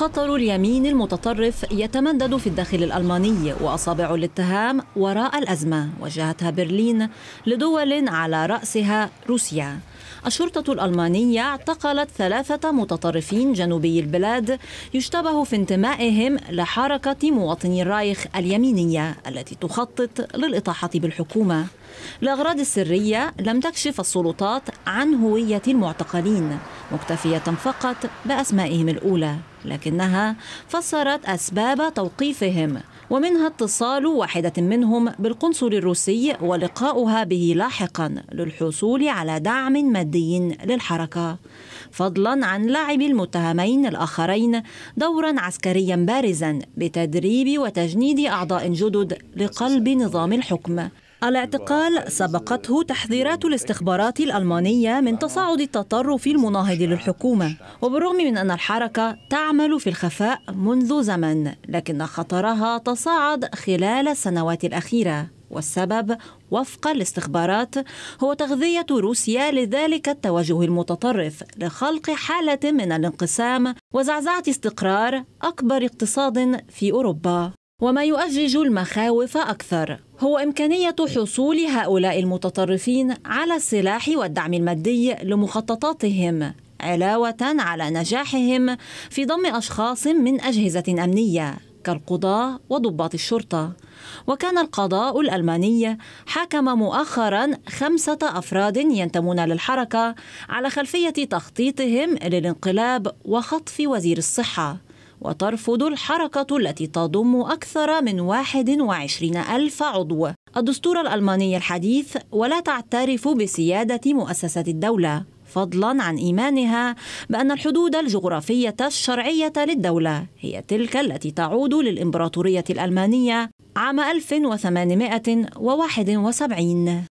خطر اليمين المتطرف يتمدد في الداخل الألماني وأصابع الاتهام وراء الأزمة وجهتها برلين لدول على رأسها روسيا الشرطة الألمانية اعتقلت ثلاثة متطرفين جنوبي البلاد يشتبه في انتمائهم لحركة مواطني الرايخ اليمينية التي تخطط للإطاحة بالحكومة لأغراض السرية لم تكشف السلطات عن هوية المعتقلين مكتفية فقط بأسمائهم الأولى لكنها فسرت أسباب توقيفهم ومنها اتصال واحدة منهم بالقنصل الروسي ولقاؤها به لاحقا للحصول على دعم مادي للحركة فضلا عن لعب المتهمين الآخرين دورا عسكريا بارزا بتدريب وتجنيد أعضاء جدد لقلب نظام الحكم الاعتقال سبقته تحذيرات الاستخبارات الألمانية من تصاعد التطرف المناهض للحكومة وبالرغم من أن الحركة تعمل في الخفاء منذ زمن لكن خطرها تصاعد خلال السنوات الأخيرة والسبب وفق الاستخبارات هو تغذية روسيا لذلك التوجه المتطرف لخلق حالة من الانقسام وزعزعة استقرار أكبر اقتصاد في أوروبا وما يؤجج المخاوف أكثر هو إمكانية حصول هؤلاء المتطرفين على السلاح والدعم المادي لمخططاتهم علاوة على نجاحهم في ضم أشخاص من أجهزة أمنية كالقضاء وضباط الشرطة وكان القضاء الألماني حكم مؤخرا خمسة أفراد ينتمون للحركة على خلفية تخطيطهم للانقلاب وخطف وزير الصحة وترفض الحركة التي تضم أكثر من 21 ألف عضو الدستور الألماني الحديث ولا تعترف بسيادة مؤسسة الدولة فضلا عن إيمانها بأن الحدود الجغرافية الشرعية للدولة هي تلك التي تعود للإمبراطورية الألمانية عام 1871